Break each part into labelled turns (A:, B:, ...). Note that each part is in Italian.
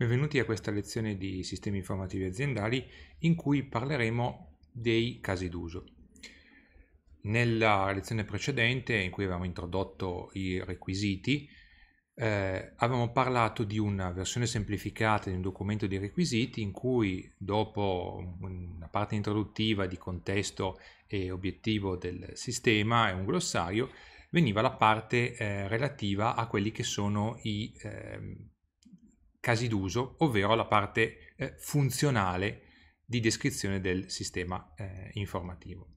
A: Benvenuti a questa lezione di sistemi informativi aziendali in cui parleremo dei casi d'uso. Nella lezione precedente in cui avevamo introdotto i requisiti eh, avevamo parlato di una versione semplificata di un documento di requisiti in cui dopo una parte introduttiva di contesto e obiettivo del sistema e un glossario veniva la parte eh, relativa a quelli che sono i eh, casi d'uso, ovvero la parte eh, funzionale di descrizione del sistema eh, informativo.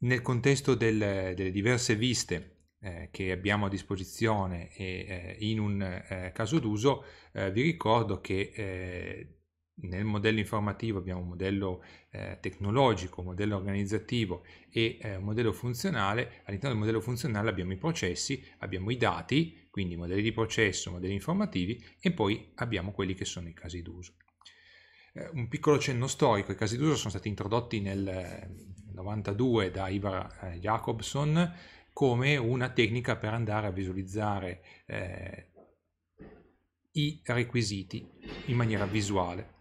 A: Nel contesto del, delle diverse viste eh, che abbiamo a disposizione e eh, in un eh, caso d'uso, eh, vi ricordo che nel modello informativo abbiamo un modello eh, tecnologico, un modello organizzativo e eh, un modello funzionale. All'interno del modello funzionale abbiamo i processi, abbiamo i dati quindi modelli di processo, modelli informativi e poi abbiamo quelli che sono i casi d'uso. Eh, un piccolo cenno storico, i casi d'uso sono stati introdotti nel 92 eh, da Ivar eh, Jacobson come una tecnica per andare a visualizzare eh, i requisiti in maniera visuale.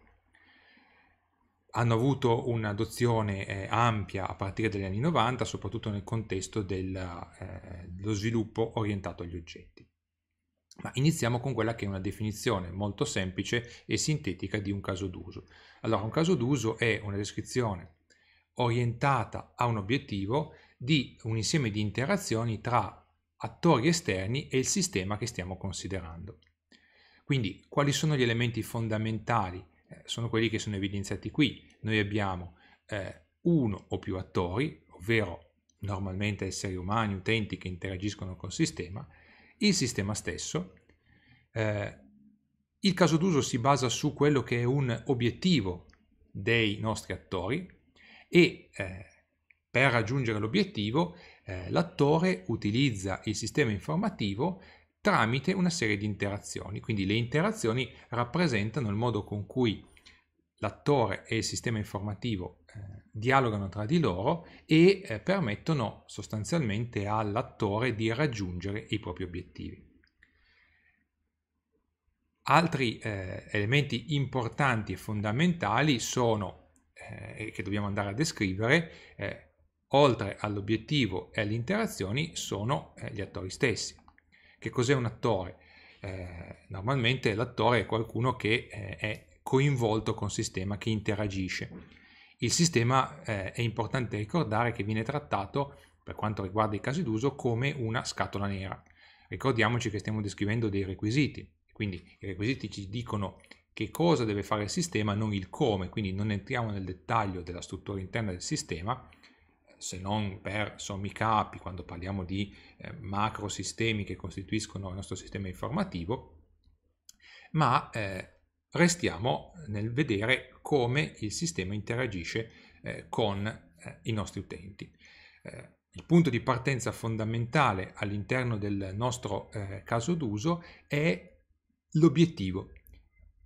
A: Hanno avuto un'adozione eh, ampia a partire dagli anni 90, soprattutto nel contesto della, eh, dello sviluppo orientato agli oggetti. Ma iniziamo con quella che è una definizione molto semplice e sintetica di un caso d'uso. Allora, un caso d'uso è una descrizione orientata a un obiettivo di un insieme di interazioni tra attori esterni e il sistema che stiamo considerando. Quindi, quali sono gli elementi fondamentali? Eh, sono quelli che sono evidenziati qui. Noi abbiamo eh, uno o più attori, ovvero normalmente esseri umani, utenti che interagiscono col sistema, il sistema stesso. Eh, il caso d'uso si basa su quello che è un obiettivo dei nostri attori e eh, per raggiungere l'obiettivo eh, l'attore utilizza il sistema informativo tramite una serie di interazioni. Quindi le interazioni rappresentano il modo con cui l'attore e il sistema informativo dialogano tra di loro e eh, permettono sostanzialmente all'attore di raggiungere i propri obiettivi. Altri eh, elementi importanti e fondamentali sono, eh, che dobbiamo andare a descrivere, eh, oltre all'obiettivo e alle interazioni, sono eh, gli attori stessi. Che cos'è un attore? Eh, normalmente l'attore è qualcuno che è coinvolto con il sistema, che interagisce il sistema eh, è importante ricordare che viene trattato, per quanto riguarda i casi d'uso, come una scatola nera. Ricordiamoci che stiamo descrivendo dei requisiti, quindi i requisiti ci dicono che cosa deve fare il sistema, non il come, quindi non entriamo nel dettaglio della struttura interna del sistema, se non per sommi capi, quando parliamo di eh, macrosistemi che costituiscono il nostro sistema informativo, ma eh, restiamo nel vedere come il sistema interagisce eh, con eh, i nostri utenti. Eh, il punto di partenza fondamentale all'interno del nostro eh, caso d'uso è l'obiettivo.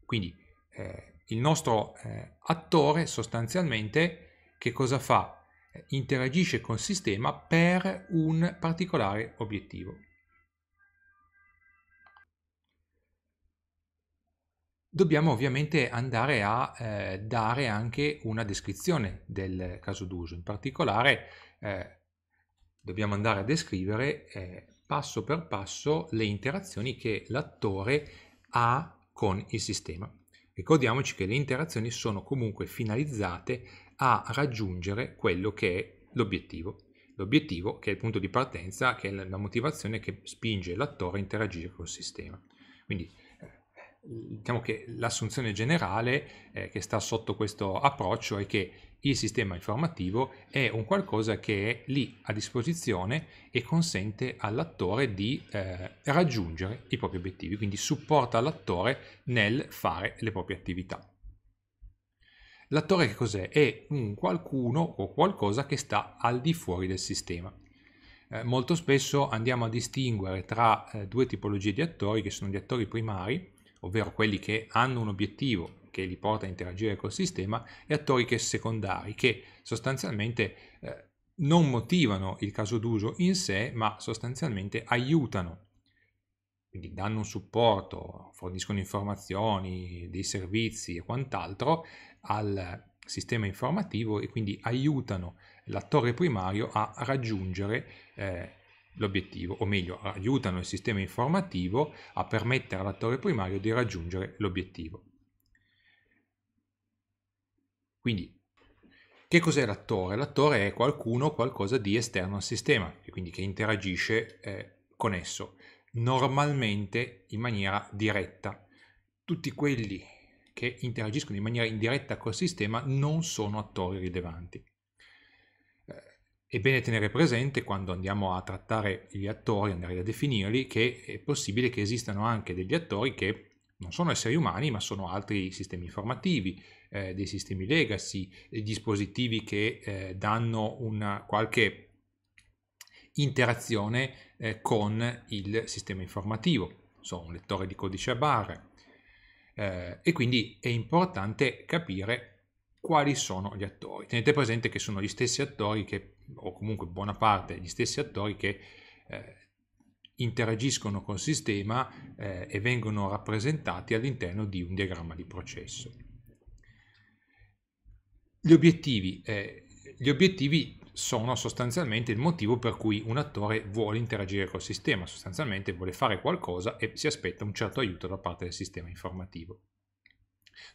A: Quindi eh, il nostro eh, attore sostanzialmente che cosa fa? Interagisce col sistema per un particolare obiettivo. dobbiamo ovviamente andare a eh, dare anche una descrizione del caso d'uso. In particolare eh, dobbiamo andare a descrivere eh, passo per passo le interazioni che l'attore ha con il sistema. Ricordiamoci che le interazioni sono comunque finalizzate a raggiungere quello che è l'obiettivo. L'obiettivo che è il punto di partenza, che è la motivazione che spinge l'attore a interagire col sistema. Quindi diciamo che l'assunzione generale eh, che sta sotto questo approccio è che il sistema informativo è un qualcosa che è lì a disposizione e consente all'attore di eh, raggiungere i propri obiettivi, quindi supporta l'attore nel fare le proprie attività. L'attore che cos'è? È un qualcuno o qualcosa che sta al di fuori del sistema. Eh, molto spesso andiamo a distinguere tra eh, due tipologie di attori che sono gli attori primari, ovvero quelli che hanno un obiettivo che li porta a interagire col sistema, e attori che secondari, che sostanzialmente eh, non motivano il caso d'uso in sé, ma sostanzialmente aiutano, quindi danno un supporto, forniscono informazioni, dei servizi e quant'altro al sistema informativo e quindi aiutano l'attore primario a raggiungere eh, l'obiettivo, o meglio, aiutano il sistema informativo a permettere all'attore primario di raggiungere l'obiettivo. Quindi, che cos'è l'attore? L'attore è qualcuno o qualcosa di esterno al sistema, e quindi che interagisce eh, con esso, normalmente in maniera diretta. Tutti quelli che interagiscono in maniera indiretta col sistema non sono attori rilevanti è bene tenere presente quando andiamo a trattare gli attori, andare a definirli, che è possibile che esistano anche degli attori che non sono esseri umani, ma sono altri sistemi informativi, eh, dei sistemi legacy, dei dispositivi che eh, danno una qualche interazione eh, con il sistema informativo, sono un lettore di codice a barre. Eh, e quindi è importante capire quali sono gli attori. Tenete presente che sono gli stessi attori che o comunque buona parte gli stessi attori che eh, interagiscono col sistema eh, e vengono rappresentati all'interno di un diagramma di processo. Gli obiettivi, eh, gli obiettivi sono sostanzialmente il motivo per cui un attore vuole interagire col sistema, sostanzialmente vuole fare qualcosa e si aspetta un certo aiuto da parte del sistema informativo.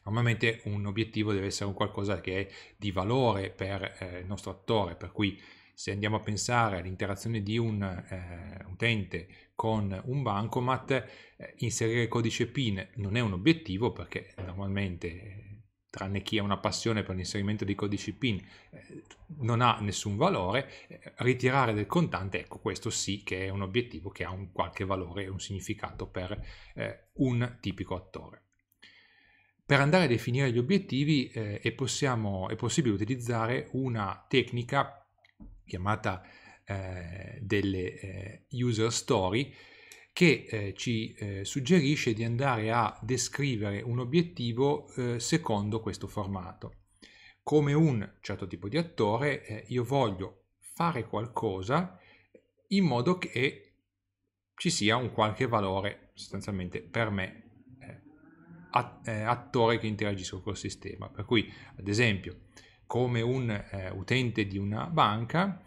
A: Normalmente un obiettivo deve essere un qualcosa che è di valore per eh, il nostro attore, per cui se andiamo a pensare all'interazione di un eh, utente con un bancomat, eh, inserire codice PIN non è un obiettivo perché normalmente tranne chi ha una passione per l'inserimento di codici PIN, eh, non ha nessun valore, eh, ritirare del contante, ecco questo sì che è un obiettivo che ha un qualche valore e un significato per eh, un tipico attore. Per andare a definire gli obiettivi eh, è, possiamo, è, possibile utilizzare una tecnica chiamata eh, delle eh, user story che eh, ci eh, suggerisce di andare a descrivere un obiettivo secondo questo formato. Come un certo tipo di attore io voglio fare qualcosa in modo che ci sia un qualche valore sostanzialmente per me eh, attore che interagisce col sistema. Per cui, ad esempio, come un eh, utente di una banca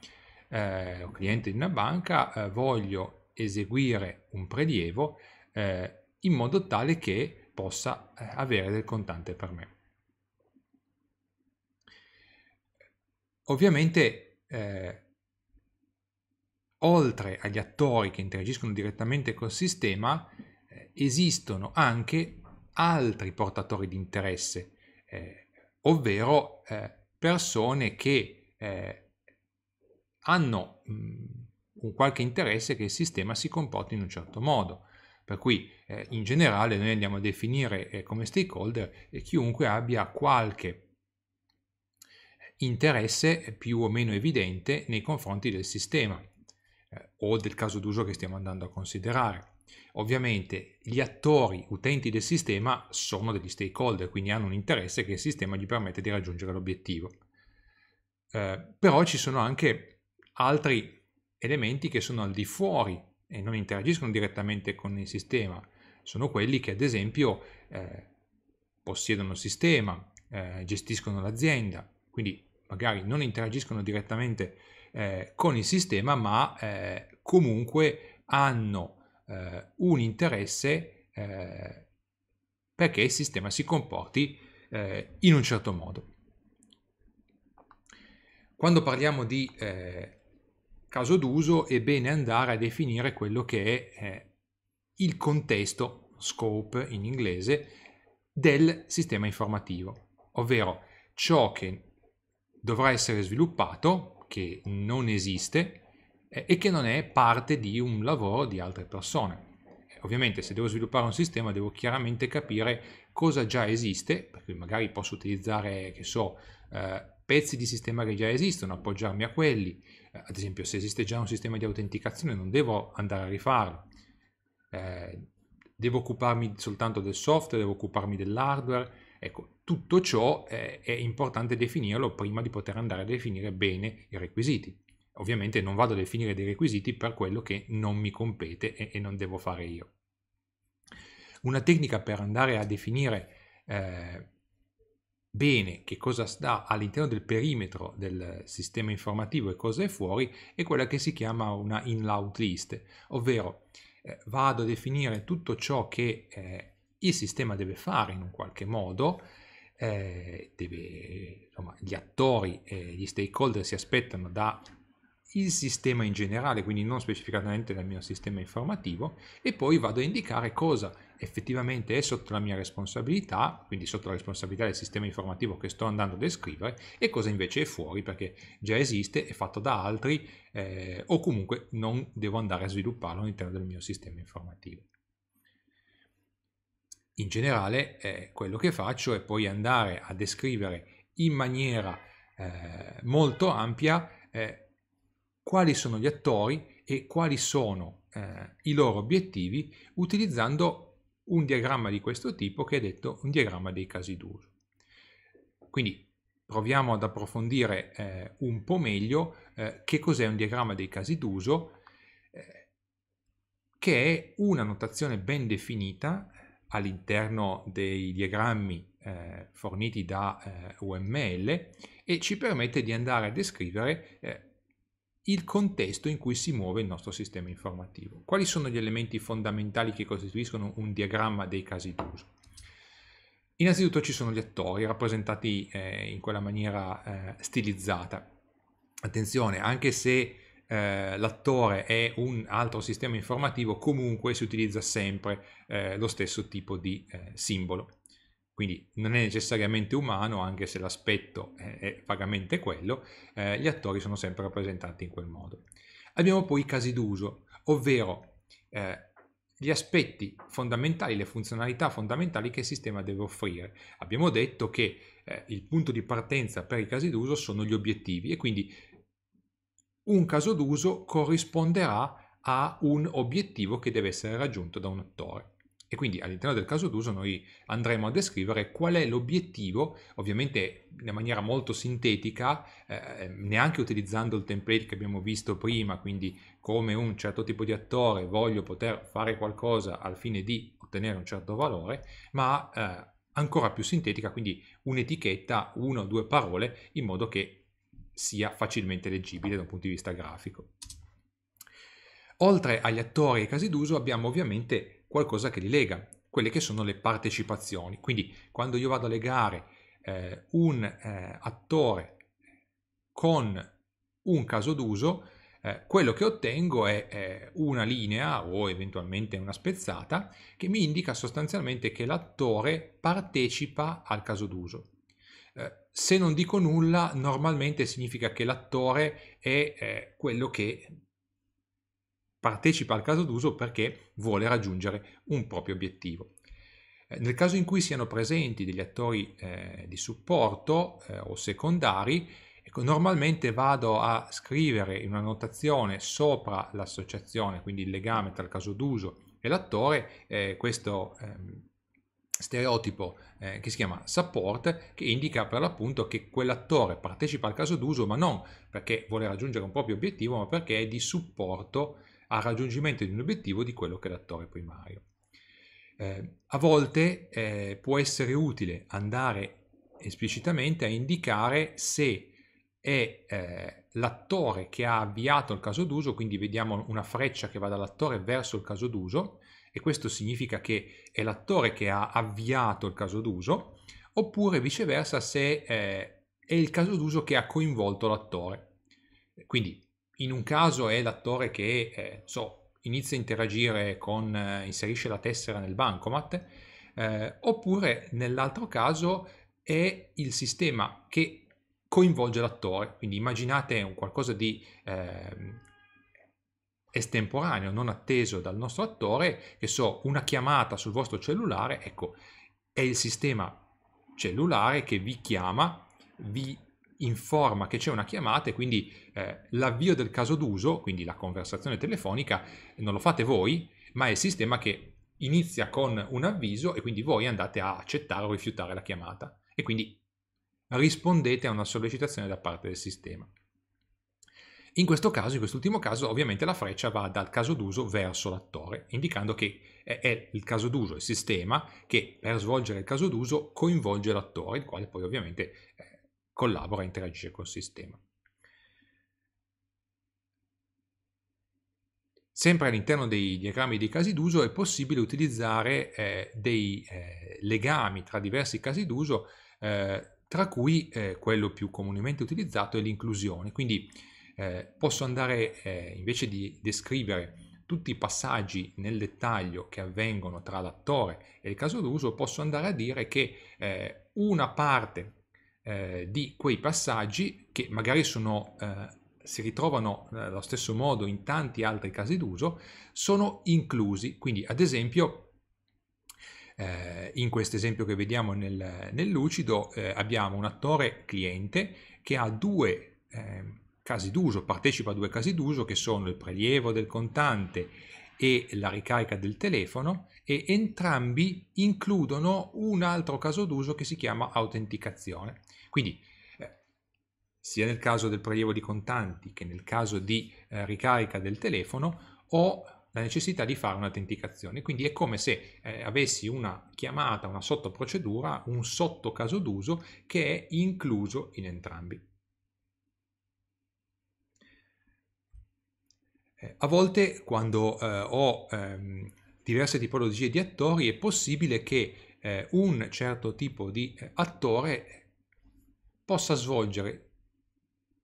A: eh, o cliente di una banca, eh, voglio eseguire un prelievo eh, in modo tale che possa eh, avere del contante per me. Ovviamente, oltre agli attori che interagiscono direttamente col sistema, esistono anche altri portatori di interesse, eh, ovvero eh, persone che eh, hanno mh, mm, un qualche interesse che il sistema si comporti in un certo modo. Per cui eh, in generale noi andiamo a definire eh, come stakeholder eh, chiunque abbia qualche interesse più o meno evidente nei confronti del sistema o del caso d'uso che stiamo andando a considerare. Ovviamente gli attori utenti del sistema sono degli stakeholder, quindi hanno un interesse che il sistema gli permette di raggiungere l'obiettivo. Eh, però ci sono anche altri elementi che sono al di fuori e non interagiscono direttamente con il sistema. Sono quelli che ad esempio eh, possiedono il sistema, eh, gestiscono l'azienda, quindi magari non interagiscono direttamente eh, con il sistema, ma eh, comunque hanno eh, un interesse eh, perché il sistema si comporti eh, in un certo modo. Quando parliamo di eh, caso d'uso è bene andare a definire quello che è eh, il contesto, scope in inglese, del sistema informativo, ovvero ciò che dovrà essere sviluppato, che non esiste, eh, e che non è parte di un lavoro di altre persone. Eh, ovviamente se devo sviluppare un sistema devo chiaramente capire cosa già esiste, perché magari posso utilizzare, che so, eh, pezzi di sistema che già esistono, appoggiarmi a quelli. Eh, ad esempio se esiste già un sistema di autenticazione non devo andare a rifarlo. Eh, devo occuparmi soltanto del software, devo occuparmi dell'hardware. Ecco, tutto ciò eh, è importante definirlo prima di poter andare a definire bene i requisiti ovviamente non vado a definire dei requisiti per quello che non mi compete e, e non devo fare io. Una tecnica per andare a definire eh, bene che cosa sta all'interno del perimetro del sistema informativo e cosa è fuori è quella che si chiama una in-out list, ovvero eh, vado a definire tutto ciò che eh, il sistema deve fare in un qualche modo, eh, deve, insomma, gli attori e gli stakeholder si aspettano da il sistema in generale, quindi non specificatamente nel mio sistema informativo, e poi vado a indicare cosa effettivamente è sotto la mia responsabilità, quindi sotto la responsabilità del sistema informativo che sto andando a descrivere, e cosa invece è fuori perché già esiste, è fatto da altri eh, o comunque non devo andare a svilupparlo all'interno del mio sistema informativo. In generale eh, quello che faccio è poi andare a descrivere in maniera eh, molto ampia eh, quali sono gli attori e quali sono eh, i loro obiettivi utilizzando un diagramma di questo tipo che è detto un diagramma dei casi d'uso. Quindi proviamo ad approfondire eh, un po' meglio eh, che cos'è un diagramma dei casi d'uso, eh, che è una notazione ben definita all'interno dei diagrammi eh, forniti da eh, UML e ci permette di andare a descrivere eh, il contesto in cui si muove il nostro sistema informativo. Quali sono gli elementi fondamentali che costituiscono un diagramma dei casi d'uso? Innanzitutto ci sono gli attori rappresentati eh, in quella maniera eh, stilizzata. Attenzione, anche se eh, l'attore è un altro sistema informativo, comunque si utilizza sempre eh, lo stesso tipo di eh, simbolo quindi non è necessariamente umano, anche se l'aspetto è, vagamente quello, eh, gli attori sono sempre rappresentati in quel modo. Abbiamo poi i casi d'uso, ovvero eh, gli aspetti fondamentali, le funzionalità fondamentali che il sistema deve offrire. Abbiamo detto che eh, il punto di partenza per i casi d'uso sono gli obiettivi e quindi un caso d'uso corrisponderà a un obiettivo che deve essere raggiunto da un attore. E quindi all'interno del caso d'uso noi andremo a descrivere qual è l'obiettivo, ovviamente in maniera molto sintetica, eh, neanche utilizzando il template che abbiamo visto prima, quindi come un certo tipo di attore voglio poter fare qualcosa al fine di ottenere un certo valore, ma eh, ancora più sintetica, quindi un'etichetta, una o due parole, in modo che sia facilmente leggibile da un punto di vista grafico. Oltre agli attori e ai casi d'uso abbiamo ovviamente qualcosa che li lega, quelle che sono le partecipazioni. Quindi quando io vado a legare eh, un eh, attore con un caso d'uso, eh, quello che ottengo è, è una linea o eventualmente una spezzata che mi indica sostanzialmente che l'attore partecipa al caso d'uso. Eh, se non dico nulla, normalmente significa che l'attore è eh, quello che partecipa al caso d'uso perché vuole raggiungere un proprio obiettivo. Eh, nel caso in cui siano presenti degli attori eh, di supporto eh, o secondari, ecco, normalmente vado a scrivere in una notazione sopra l'associazione, quindi il legame tra il caso d'uso e l'attore, eh, questo ehm, stereotipo eh, che si chiama support, che indica per l'appunto che quell'attore partecipa al caso d'uso, ma non perché vuole raggiungere un proprio obiettivo, ma perché è di supporto al raggiungimento di un obiettivo di quello che è l'attore primario. Eh, a volte eh, può essere utile andare esplicitamente a indicare se è eh, l'attore che ha avviato il caso d'uso, quindi vediamo una freccia che va dall'attore verso il caso d'uso, e questo significa che è l'attore che ha avviato il caso d'uso, oppure viceversa se eh, è il caso d'uso che ha coinvolto l'attore. Quindi in un caso è l'attore che eh, so, inizia a interagire con, eh, inserisce la tessera nel bancomat, eh, oppure nell'altro caso è il sistema che coinvolge l'attore, quindi immaginate un qualcosa di ehm, estemporaneo, non atteso dal nostro attore, che so, una chiamata sul vostro cellulare, ecco, è il sistema cellulare che vi chiama, vi informa che c'è una chiamata e quindi eh, l'avvio del caso d'uso, quindi la conversazione telefonica, non lo fate voi, ma è il sistema che inizia con un avviso e quindi voi andate a accettare o rifiutare la chiamata e quindi rispondete a una sollecitazione da parte del sistema. In questo caso, in quest'ultimo caso, ovviamente la freccia va dal caso d'uso verso l'attore, indicando che è il caso d'uso, il sistema, che per svolgere il caso d'uso coinvolge l'attore, il quale poi ovviamente collabora e interagisce col sistema. Sempre all'interno dei diagrammi dei casi d'uso è possibile utilizzare eh, dei eh, legami tra diversi casi d'uso, eh, tra cui eh, quello più comunemente utilizzato è l'inclusione. Quindi eh, posso andare, eh, invece di descrivere tutti i passaggi nel dettaglio che avvengono tra l'attore e il caso d'uso, posso andare a dire che una parte eh, di quei passaggi che magari sono, eh, si ritrovano eh, allo stesso modo in tanti altri casi d'uso, sono inclusi. Quindi ad esempio eh, in questo esempio che vediamo nel, nel lucido eh, abbiamo un attore cliente che ha due ehm, casi d'uso, partecipa a due casi d'uso che sono il prelievo del contante e la ricarica del telefono e entrambi includono un altro caso d'uso che si chiama autenticazione. Quindi eh, sia nel caso del prelievo di contanti che nel caso di eh, ricarica del telefono ho la necessità di fare un'autenticazione. Quindi è come se eh, avessi una chiamata, una sottoprocedura, un sottocaso d'uso che è incluso in entrambi. Eh, a volte quando eh, ho ehm, diverse tipologie di attori è possibile che eh, un certo tipo di eh, attore possa svolgere,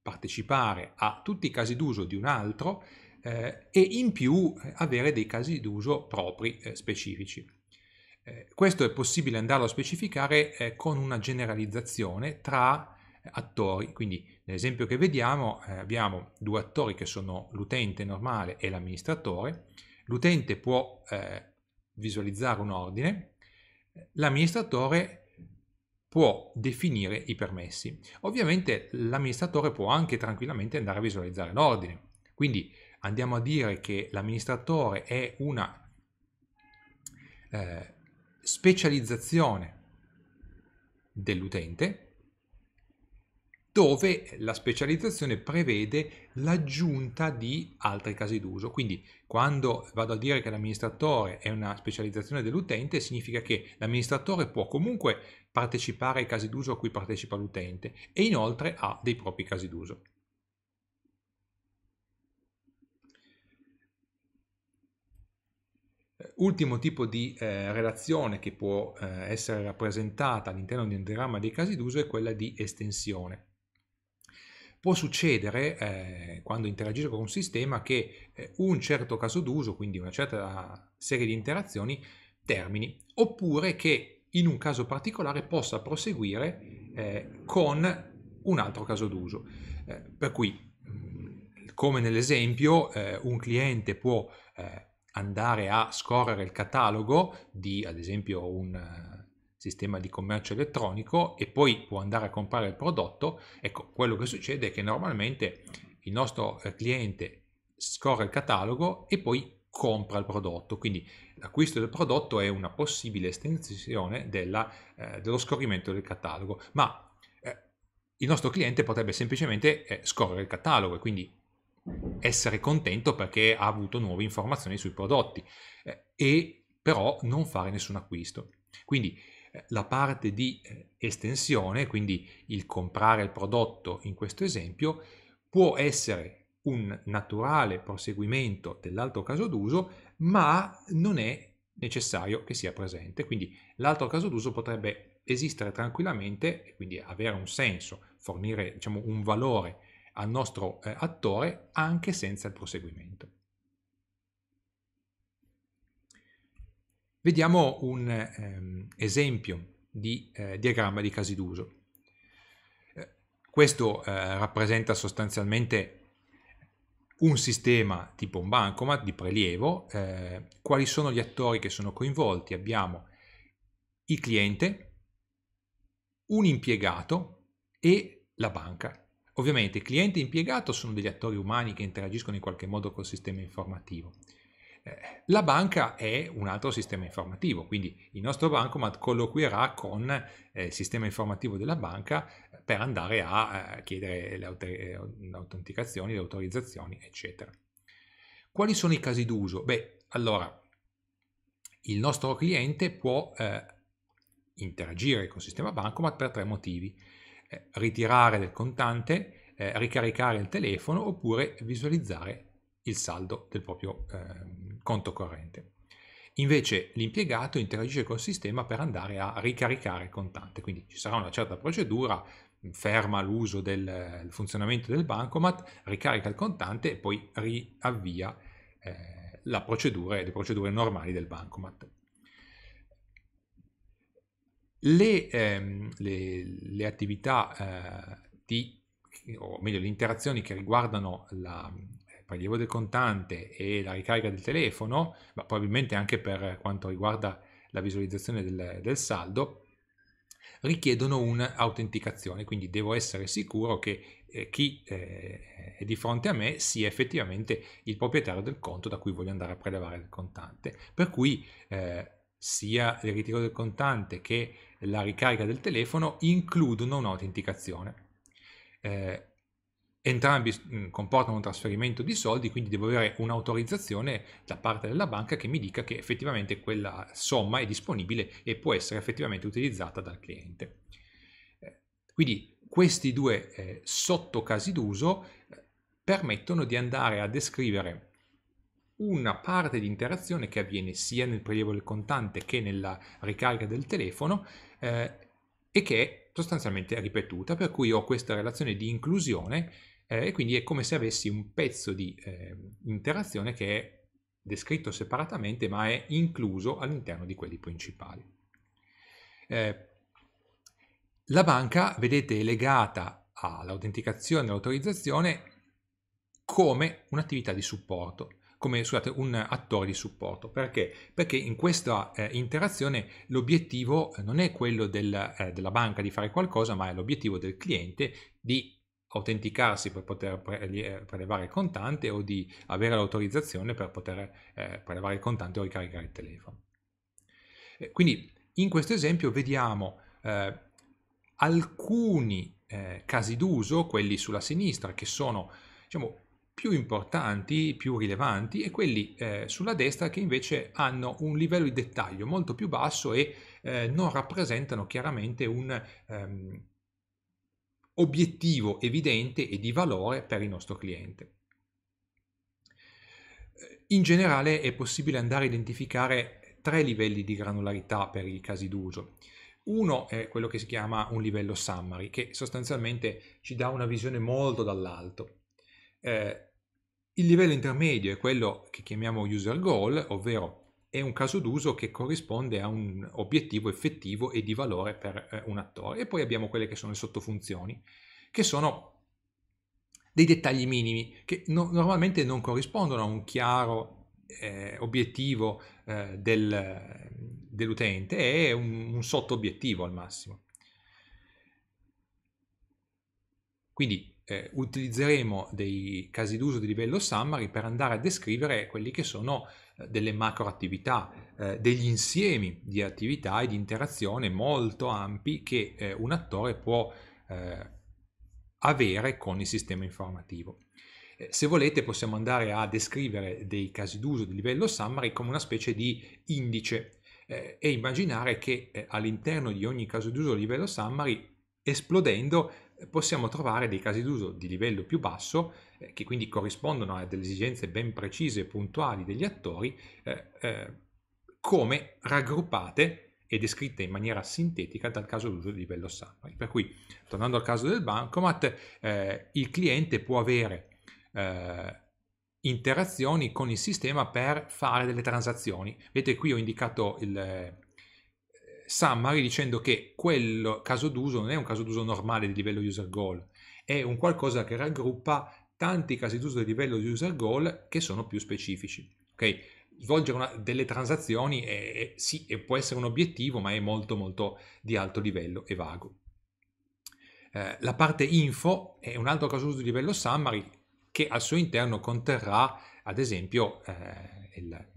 A: partecipare a tutti i casi d'uso di un altro eh, e in più eh, avere dei casi d'uso propri eh, specifici. Eh, questo è possibile andarlo a specificare eh, con una generalizzazione tra attori, quindi nell'esempio che vediamo eh, abbiamo due attori che sono l'utente normale e l'amministratore, l'utente può visualizzare un ordine, l'amministratore può definire i permessi. Ovviamente l'amministratore può anche tranquillamente andare a visualizzare l'ordine. Quindi andiamo a dire che l'amministratore è una eh, specializzazione dell'utente dove la specializzazione prevede l'aggiunta di altri casi d'uso. Quindi quando vado a dire che l'amministratore è una specializzazione dell'utente, significa che l'amministratore può comunque partecipare ai casi d'uso a cui partecipa l'utente e inoltre ha dei propri casi d'uso. Ultimo tipo di eh, relazione che può eh, essere rappresentata all'interno di un diagramma dei casi d'uso è quella di estensione può succedere eh, quando interagisce con un sistema che eh, un certo caso d'uso, quindi una certa serie di interazioni, termini, oppure che in un caso particolare possa proseguire eh, con un altro caso d'uso. Eh, per cui, mm, come nell'esempio, eh, un cliente può eh, andare a scorrere il catalogo di, ad esempio, un sistema di commercio elettronico e poi può andare a comprare il prodotto, ecco, quello che succede è che normalmente il nostro eh, cliente scorre il catalogo e poi compra il prodotto, quindi l'acquisto del prodotto è una possibile estensione della, eh, dello scorrimento del catalogo, ma eh, il nostro cliente potrebbe semplicemente eh, scorrere il catalogo e quindi essere contento perché ha avuto nuove informazioni sui prodotti eh, e però non fare nessun acquisto. Quindi la parte di eh, estensione, quindi il comprare il prodotto in questo esempio, può essere un naturale proseguimento dell'altro caso d'uso, ma non è necessario che sia presente. Quindi l'altro caso d'uso potrebbe esistere tranquillamente e quindi avere un senso, fornire diciamo, un valore al nostro eh, attore anche senza il proseguimento. Vediamo un ehm, esempio di eh, diagramma di casi d'uso. Eh, questo eh, rappresenta sostanzialmente un sistema tipo un bancomat di prelievo, eh, quali sono gli attori che sono coinvolti? Abbiamo il cliente, un impiegato e la banca. Ovviamente cliente e impiegato sono degli attori umani che interagiscono in qualche modo col sistema informativo. La banca è un altro sistema informativo, quindi il nostro bancomat colloquierà con eh, il sistema informativo della banca eh, per andare a eh, chiedere le, autenticazioni, le autorizzazioni, eccetera. Quali sono i casi d'uso? Beh, allora, il nostro cliente può eh, interagire con il sistema bancomat per tre motivi. Eh, ritirare del contante, eh, ricaricare il telefono oppure visualizzare il saldo del proprio ehm, conto corrente. Invece l'impiegato interagisce col sistema per andare a ricaricare contante, quindi ci sarà una certa procedura, ferma l'uso del funzionamento del bancomat, ricarica il contante e poi riavvia eh, la procedura, le procedure normali del bancomat. Le, ehm, le, le attività eh, di, o meglio le interazioni che riguardano la, prelievo del contante e la ricarica del telefono, ma probabilmente anche per quanto riguarda la visualizzazione del, del saldo, richiedono un'autenticazione, quindi devo essere sicuro che eh, chi eh, è di fronte a me sia effettivamente il proprietario del conto da cui voglio andare a prelevare il contante. Per cui eh, sia il ritiro del contante che la ricarica del telefono includono un'autenticazione. Eh, entrambi mm, comportano un trasferimento di soldi, quindi devo avere un'autorizzazione da parte della banca che mi dica che effettivamente quella somma è disponibile e può essere effettivamente utilizzata dal cliente. Eh, quindi questi due eh, sottocasi d'uso eh, permettono di andare a descrivere una parte di interazione che avviene sia nel prelievo del contante che nella ricarica del telefono eh, e che è sostanzialmente ripetuta, per cui ho questa relazione di inclusione eh, e quindi è come se avessi un pezzo di eh, interazione che è descritto separatamente ma è incluso all'interno di quelli principali. Eh, la banca, vedete, è legata all'autenticazione e all'autorizzazione come un'attività di supporto, come scusate, un attore di supporto. Perché? Perché in questa eh, interazione l'obiettivo non è quello del, eh, della banca di fare qualcosa, ma è l'obiettivo del cliente di autenticarsi per poter eh, eh, prelevare il contante o di avere l'autorizzazione per poter eh, prelevare il contante o ricaricare il telefono. quindi in questo esempio vediamo eh, alcuni casi d'uso, quelli sulla sinistra, che sono diciamo, più importanti, più rilevanti, e quelli sulla destra che invece hanno un livello di dettaglio molto più basso e non rappresentano chiaramente un... Um, obiettivo evidente e di valore per il nostro cliente. In generale è possibile andare a identificare tre livelli di granularità per i casi d'uso. Uno è quello che si chiama un livello summary, che sostanzialmente ci dà una visione molto dall'alto. Eh, il livello intermedio è quello che chiamiamo user goal, ovvero è un caso d'uso che corrisponde a un obiettivo effettivo e di valore per eh, un attore. E poi abbiamo quelle che sono le sottofunzioni, che sono dei dettagli minimi che no, normalmente non corrispondono a un chiaro eh, obiettivo eh, del, dell'utente, è un, un sotto obiettivo al massimo. Quindi eh, utilizzeremo dei casi d'uso di livello summary per andare a descrivere quelli che sono eh, delle macro attività, eh, degli insiemi di attività e di interazione molto ampi che eh, un attore può eh, avere con il sistema informativo. Se volete possiamo andare a descrivere dei casi d'uso di livello summary come una specie di indice e immaginare che all'interno di ogni caso d'uso di livello summary esplodendo possiamo trovare dei casi d'uso di livello più basso eh, che quindi corrispondono a delle esigenze ben precise e puntuali degli attori eh, eh, come raggruppate e descritte in maniera sintetica dal caso d'uso di livello summary. Per cui, tornando al caso del bancomat, eh, il cliente può avere eh, interazioni con il sistema per fare delle transazioni. Vedete qui ho indicato il, summary dicendo che quel caso d'uso non è un caso d'uso normale di livello user goal, è un qualcosa che raggruppa tanti casi d'uso di livello user goal che sono più specifici. Okay? Svolgere una, delle transazioni è, è, sì, può essere un obiettivo, ma è molto molto di alto livello e vago. Eh, la parte info è un altro caso d'uso di livello summary che al suo interno conterrà ad esempio eh, il,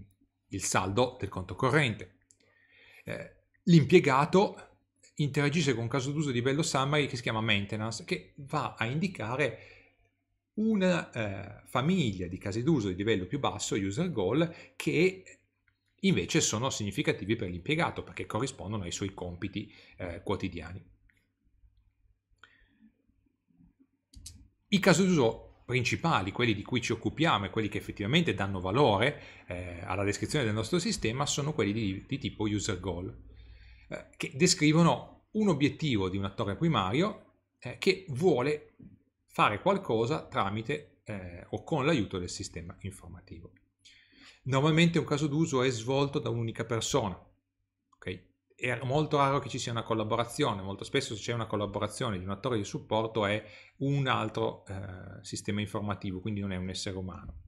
A: il, saldo del conto corrente. Eh, l'impiegato interagisce con un caso d'uso di livello summary che si chiama maintenance, che va a indicare una eh, famiglia di casi d'uso di livello più basso, user goal, che invece sono significativi per l'impiegato perché corrispondono ai suoi compiti eh, quotidiani. I casi d'uso principali, quelli di cui ci occupiamo e quelli che effettivamente danno valore eh, alla descrizione del nostro sistema, sono quelli di, di tipo user goal. Eh, che descrivono un obiettivo di un attore primario eh, che vuole fare qualcosa tramite eh, o con l'aiuto del sistema informativo. Normalmente un caso d'uso è svolto da un'unica persona, okay? è molto raro che ci sia una collaborazione, molto spesso se c'è una collaborazione di un attore di supporto è un altro eh, sistema informativo, quindi non è un essere umano.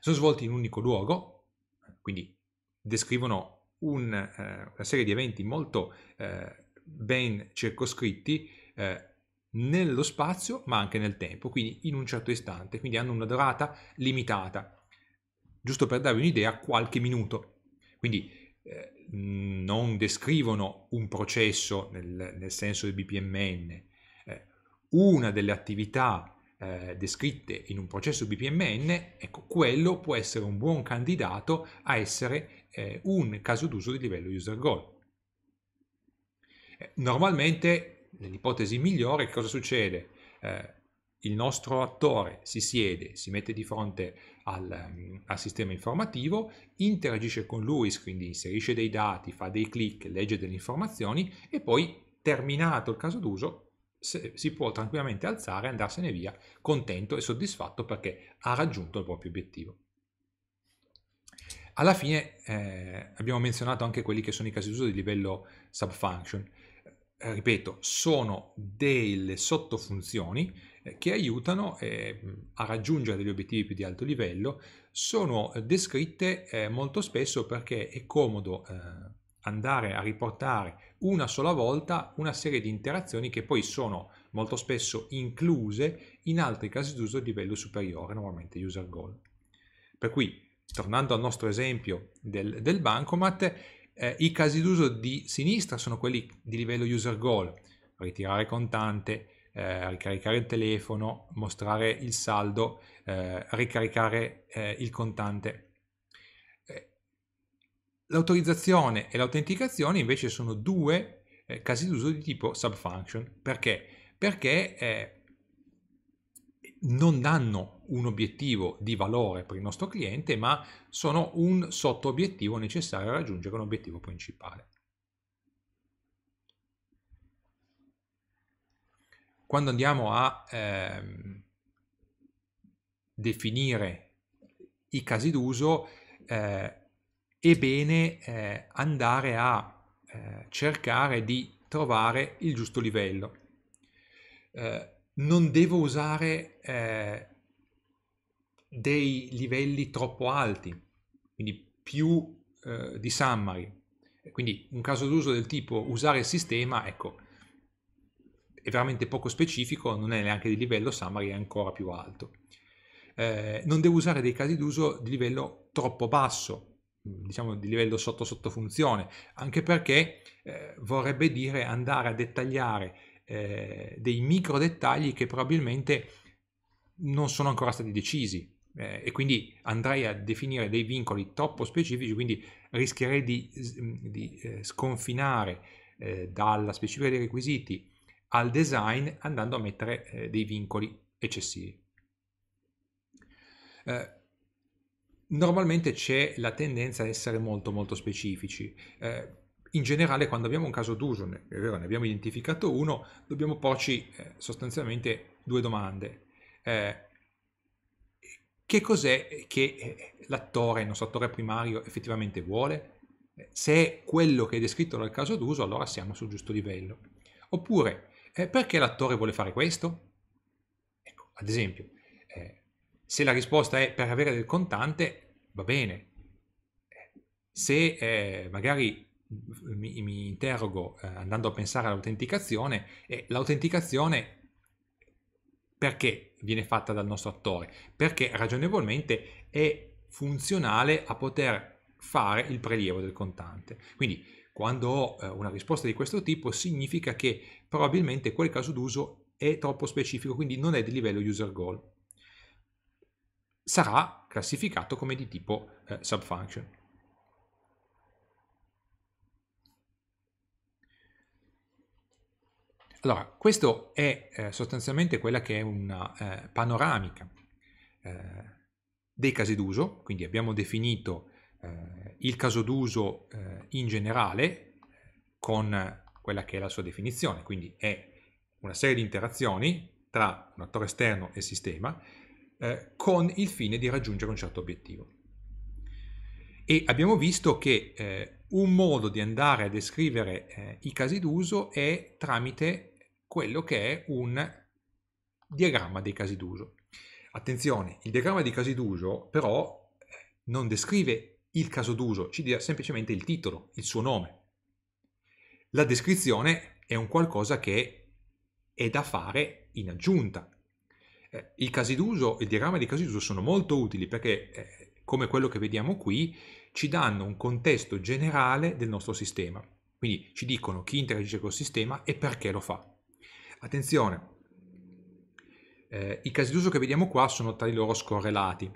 A: Sono svolti in un unico luogo, quindi descrivono un, eh, una serie di eventi molto eh, ben circoscritti eh, nello spazio ma anche nel tempo, quindi in un certo istante, quindi hanno una durata limitata, giusto per darvi un'idea, qualche minuto. Quindi eh, non descrivono un processo nel, nel senso del BPMN, eh, una delle attività eh, descritte in un processo BPMN, ecco, quello può essere un buon candidato a essere eh, un caso d'uso di livello user goal. Eh, normalmente, nell'ipotesi migliore, che cosa succede? Eh, il nostro attore si siede, si mette di fronte al, mm, al, sistema informativo, interagisce con lui, quindi inserisce dei dati, fa dei clic, legge delle informazioni e poi, terminato il caso d'uso, si può tranquillamente alzare e andarsene via contento e soddisfatto perché ha raggiunto il proprio obiettivo. Alla fine eh, abbiamo menzionato anche quelli che sono i casi d'uso di livello subfunction. Eh, ripeto, sono delle sottofunzioni eh, che aiutano eh, a raggiungere degli obiettivi più di alto livello, sono descritte eh, molto spesso perché è comodo eh, andare a riportare una sola volta una serie di interazioni che poi sono molto spesso incluse in altri casi d'uso di livello superiore, normalmente user goal. Per cui tornando al nostro esempio del, del bancomat, eh, i casi d'uso di sinistra sono quelli di livello user goal, ritirare contante, eh, ricaricare il telefono, mostrare il saldo, eh, ricaricare eh, il contante. Eh, l'autorizzazione e l'autenticazione invece sono due eh, casi d'uso di tipo subfunction. Perché? Perché non danno un obiettivo di valore per il nostro cliente, ma sono un sotto-obiettivo necessario a raggiungere un obiettivo principale. Quando andiamo a ehm, definire i casi d'uso, eh, è bene eh, andare a eh, cercare di trovare il giusto livello. Eh, non devo usare eh, dei livelli troppo alti, quindi più eh, di summary. Quindi un caso d'uso del tipo usare il sistema, ecco, è veramente poco specifico, non è neanche di livello summary, è ancora più alto. Eh, non devo usare dei casi d'uso di livello troppo basso, diciamo di livello sotto sotto funzione, anche perché eh, vorrebbe dire andare a dettagliare eh, dei micro dettagli che probabilmente non sono ancora stati decisi eh, e quindi andrei a definire dei vincoli troppo specifici, quindi rischierei di, mm, di eh, sconfinare eh, dalla specifica dei requisiti al design andando a mettere eh, dei vincoli eccessivi. Eh, normalmente c'è la tendenza a essere molto molto specifici eh, in generale quando abbiamo un caso d'uso, ne abbiamo identificato uno, dobbiamo porci sostanzialmente due domande. Eh, che cos'è eh, che eh, l'attore, il nostro attore primario, effettivamente vuole. Eh, se è quello che è descritto dal caso d'uso, allora siamo sul giusto livello. Oppure, eh, perché l'attore vuole fare questo? Ecco, ad esempio, eh, se la risposta è per avere del contante, va bene. Se eh, magari mm, mi, mi interrogo andando a pensare all'autenticazione, l'autenticazione perché viene fatta dal nostro attore? Perché ragionevolmente è funzionale a poter fare il prelievo del contante. Quindi quando ho eh, una risposta di questo tipo significa che probabilmente quel caso d'uso è troppo specifico, quindi non è di livello user goal. Sarà classificato come di tipo eh, subfunction. Allora, questo è eh, sostanzialmente quella che è una eh, panoramica eh, dei casi d'uso, quindi abbiamo definito eh, il caso d'uso eh, in generale con quella che è la sua definizione, quindi è una serie di interazioni tra un attore esterno e il sistema eh, con il fine di raggiungere un certo obiettivo. E abbiamo visto che un modo di andare a descrivere eh, i casi d'uso è tramite quello che è un diagramma dei casi d'uso. Attenzione, il diagramma dei casi d'uso però eh, non descrive il caso d'uso, ci dia semplicemente il titolo, il suo nome. La descrizione è un qualcosa che è da fare in aggiunta. Eh, I casi d'uso, il diagramma dei casi d'uso sono molto utili perché, eh, come quello che vediamo qui, ci danno un contesto generale del nostro sistema. Quindi ci dicono chi interagisce col sistema e perché lo fa. Attenzione, eh, i casi d'uso che vediamo qua sono tra di loro scorrelati.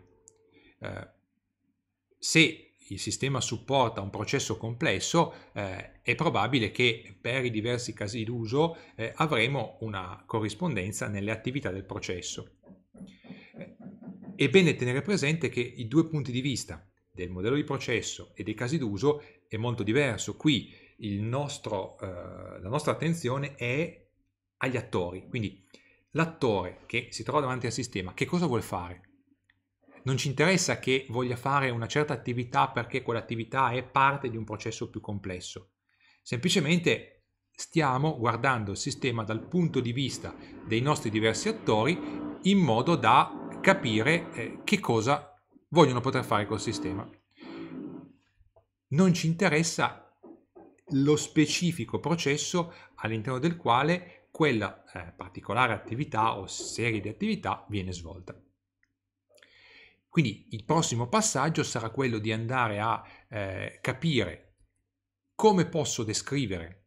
A: Eh, se il sistema supporta un processo complesso, eh, è probabile che per i diversi casi d'uso eh, avremo una corrispondenza nelle attività del processo. Eh, è bene tenere presente che i due punti di vista del modello di processo e dei casi d'uso è molto diverso. Qui nostro, eh, la nostra attenzione è agli attori. Quindi l'attore che si trova davanti al sistema, che cosa vuole fare? Non ci interessa che voglia fare una certa attività perché quell'attività è parte di un processo più complesso. Semplicemente stiamo guardando il sistema dal punto di vista dei nostri diversi attori in modo da capire eh, che cosa vogliono poter fare col sistema. Non ci interessa lo specifico processo all'interno del quale quella eh, particolare attività o serie di attività viene svolta. Quindi il prossimo passaggio sarà quello di andare a eh, capire come posso descrivere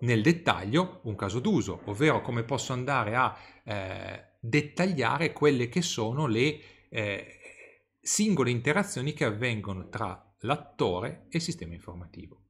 A: nel dettaglio un caso d'uso, ovvero come posso andare a eh, dettagliare quelle che sono le eh, singole interazioni che avvengono tra l'attore e il sistema informativo.